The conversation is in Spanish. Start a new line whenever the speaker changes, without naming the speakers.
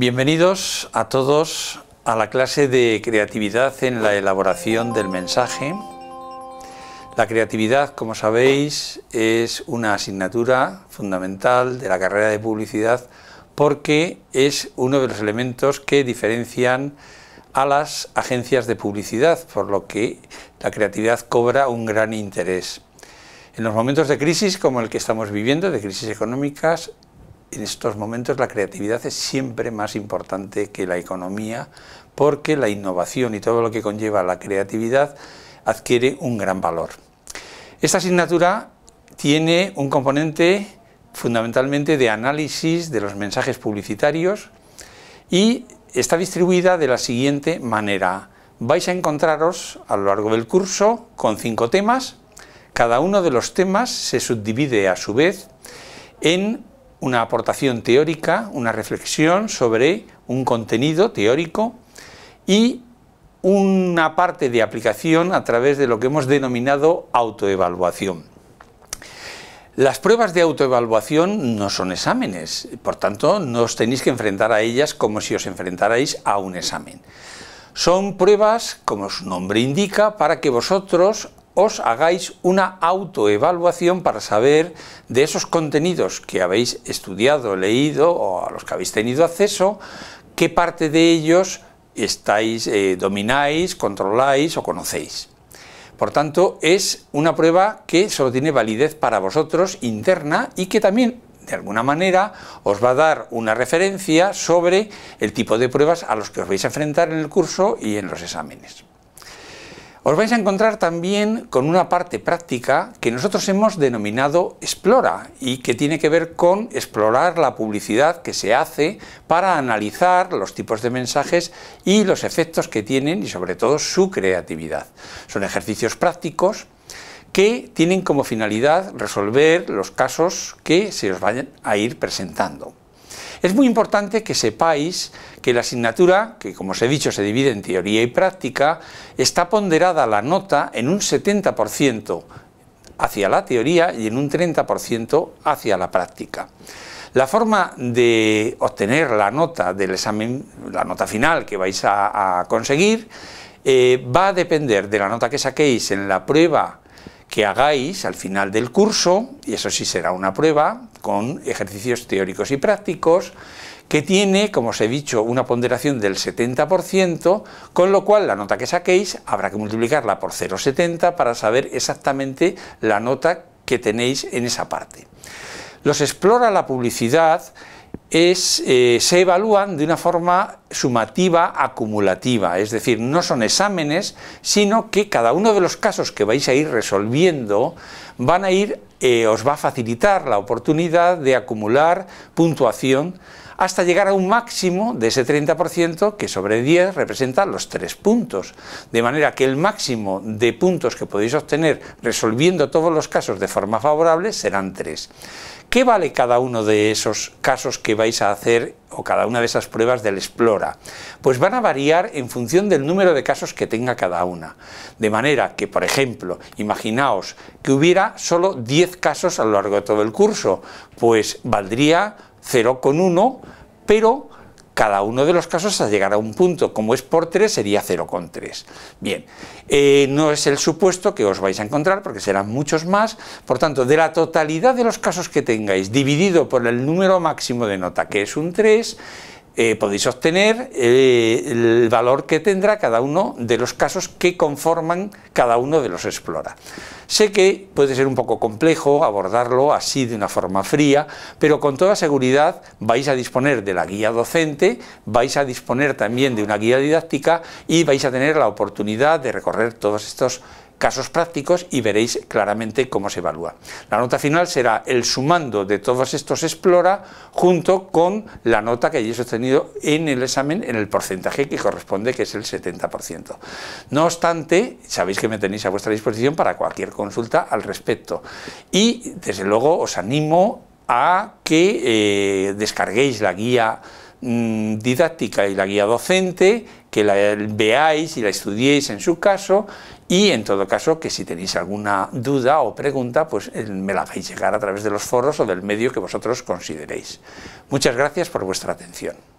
Bienvenidos a todos a la clase de creatividad en la elaboración del mensaje. La creatividad, como sabéis, es una asignatura fundamental de la carrera de publicidad porque es uno de los elementos que diferencian a las agencias de publicidad, por lo que la creatividad cobra un gran interés. En los momentos de crisis como el que estamos viviendo, de crisis económicas, en estos momentos la creatividad es siempre más importante que la economía porque la innovación y todo lo que conlleva la creatividad adquiere un gran valor. Esta asignatura tiene un componente fundamentalmente de análisis de los mensajes publicitarios y está distribuida de la siguiente manera. Vais a encontraros a lo largo del curso con cinco temas. Cada uno de los temas se subdivide a su vez en una aportación teórica, una reflexión sobre un contenido teórico y una parte de aplicación a través de lo que hemos denominado autoevaluación. Las pruebas de autoevaluación no son exámenes, por tanto no os tenéis que enfrentar a ellas como si os enfrentarais a un examen. Son pruebas, como su nombre indica, para que vosotros os hagáis una autoevaluación para saber de esos contenidos que habéis estudiado, leído o a los que habéis tenido acceso, qué parte de ellos estáis, eh, domináis, controláis o conocéis. Por tanto, es una prueba que solo tiene validez para vosotros interna y que también de alguna manera os va a dar una referencia sobre el tipo de pruebas a los que os vais a enfrentar en el curso y en los exámenes os vais a encontrar también con una parte práctica que nosotros hemos denominado explora y que tiene que ver con explorar la publicidad que se hace para analizar los tipos de mensajes y los efectos que tienen y sobre todo su creatividad. Son ejercicios prácticos que tienen como finalidad resolver los casos que se os vayan a ir presentando. Es muy importante que sepáis que la asignatura, que como os he dicho se divide en teoría y práctica, está ponderada la nota en un 70% hacia la teoría y en un 30% hacia la práctica. La forma de obtener la nota del examen, la nota final que vais a, conseguir, eh, va a depender de la nota que saquéis en la prueba que hagáis al final del curso, y eso sí será una prueba, con ejercicios teóricos y prácticos, que tiene, como os he dicho, una ponderación del 70%, con lo cual la nota que saquéis habrá que multiplicarla por 0,70 para saber exactamente la nota que tenéis en esa parte. Los explora la publicidad es, eh, se evalúan de una forma sumativa acumulativa, es decir, no son exámenes, sino que cada uno de los casos que vais a ir resolviendo van a ir, eh, os va a facilitar la oportunidad de acumular puntuación hasta llegar a un máximo de ese 30% que sobre 10 representa los 3 puntos. De manera que el máximo de puntos que podéis obtener resolviendo todos los casos de forma favorable serán 3. ¿Qué vale cada uno de esos casos que vais a hacer o cada una de esas pruebas del Explora? Pues van a variar en función del número de casos que tenga cada una. De manera que, por ejemplo, imaginaos que hubiera solo 10 casos a lo largo de todo el curso, pues valdría 0,1, pero cada uno de los casos hasta llegar a un punto, como es por 3 sería 0,3. Bien, eh, no es el supuesto que os vais a encontrar porque serán muchos más, por tanto, de la totalidad de los casos que tengáis dividido por el número máximo de nota, que es un 3, eh, podéis obtener eh, el valor que tendrá cada uno de los casos que conforman cada uno de los Explora. Sé que puede ser un poco complejo abordarlo así de una forma fría, pero con toda seguridad vais a disponer de la guía docente, vais a disponer también de una guía didáctica y vais a tener la oportunidad de recorrer todos estos casos prácticos y veréis claramente cómo se evalúa. La nota final será el sumando de todos estos explora junto con la nota que hayáis obtenido en el examen en el porcentaje que corresponde, que es el 70%. No obstante, sabéis que me tenéis a vuestra disposición para cualquier consulta al respecto. Y desde luego os animo a que eh, descarguéis la guía Mm, didáctica y la guía docente, que la eh, veáis y la estudiéis en su caso y en todo caso que si tenéis alguna duda o pregunta pues eh, me la hacéis llegar a través de los foros o del medio que vosotros consideréis. Muchas gracias por vuestra atención.